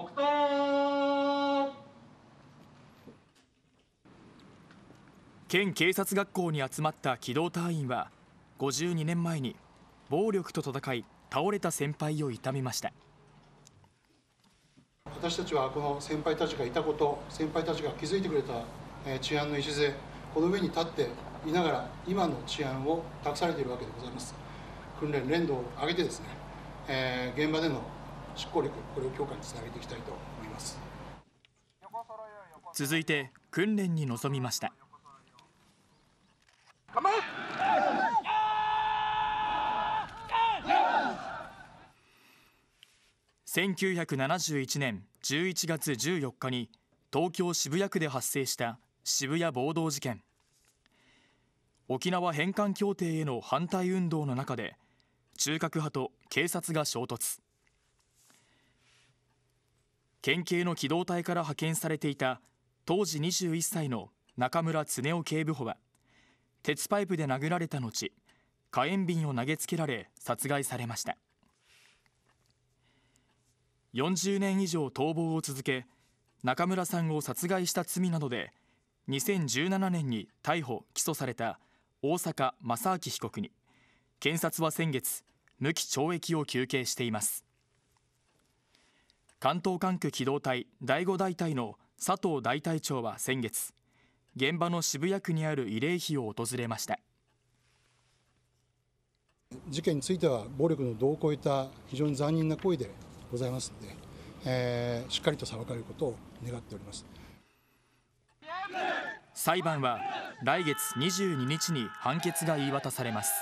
黙祷県警察学校に集まった機動隊員は52年前に暴力と戦い倒れた先輩を悼みました私たちはこの先輩たちがいたこと先輩たちが築いてくれた治安の礎この上に立っていながら今の治安を託されているわけでございます訓練連動を上げてですね、えー、現場での執行力、これを強化につなげていきたいと思います続いて、訓練に臨みました。1971年11月14日に東京渋谷区で発生した渋谷暴動事件沖縄返還協定への反対運動の中で中核派と警察が衝突県警の機動隊から派遣されていた当時21歳の中村恒夫警部補は、鉄パイプで殴られた後、火炎瓶を投げつけられ殺害されました。40年以上逃亡を続け、中村さんを殺害した罪などで、2017年に逮捕・起訴された大阪正明被告に、検察は先月、無期懲役を求刑しています。関東管区機動隊第5大隊の佐藤大隊長は先月現場の渋谷区にある慰霊碑を訪れました事件については暴力の度を超えた非常に残忍な行為でございますので、えー、しっかりと裁かれることを願っております裁判は来月22日に判決が言い渡されます